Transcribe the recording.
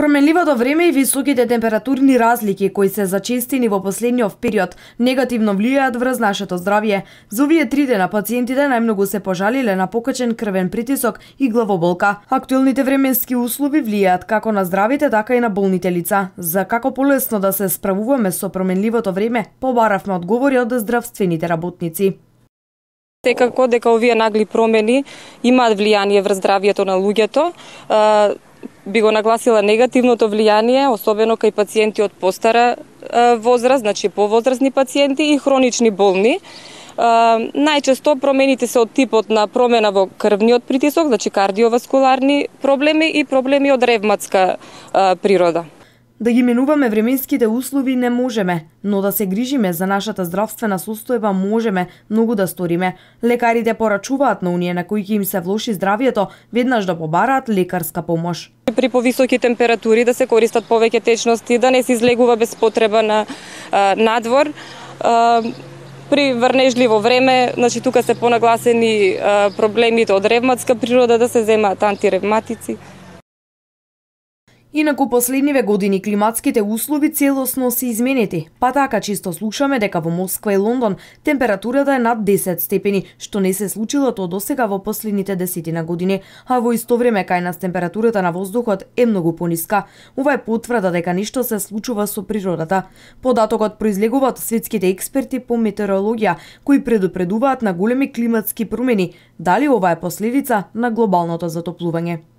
Променливото време и високите температурни разлики кои се зачестени во последниот период негативно влијаат врз нашето здравје. За овие три дена пациентите најмногу се пожалиле на покачен крвен притисок и главоболка. Актуелните временски услови влијаат како на здравите, така и на болните лица. За како полесно да се справуваме со променливото време, побаравме одговори од здравствените работници. Текако дека овие нагли промени имаат влијание врз здравието на луѓето, би го нагласила негативното влијание, особено кај пациенти од постара возраст, значи повозрастни пациенти и хронични болни. Најчесто промените се од типот на промена во крвниот притисок, значи кардиоваскуларни проблеми и проблеми од ревматска природа. Да ги менуваме временските услови не можеме, но да се грижиме за нашата здравствена состојба можеме многу да сториме. Лекарите порачуваат на оние на кои ќе им се влоши здравјето, веднаш да побараат лекарска помош. При повисоки температури да се користат повеќе течности, да не се излегува без потреба на а, надвор. А, при врнежливо време, значи тука се понагласени а, проблемите од ревматска природа да се земат антиревматици. Инаку последниве години климатските услови целосно се изменети, па така чисто слушаме дека во Москва и Лондон температурата е над 10 степени, што не се случило тоа досега во последните десетина години, а во исто време кај нас температурата на воздухот е многу пониска. Ова е потврда дека нешто се случува со природата. Податокот произлегуваат светските експерти по метеорологија, кои предупредуваат на големи климатски промени. Дали ова е последица на глобалното затоплување?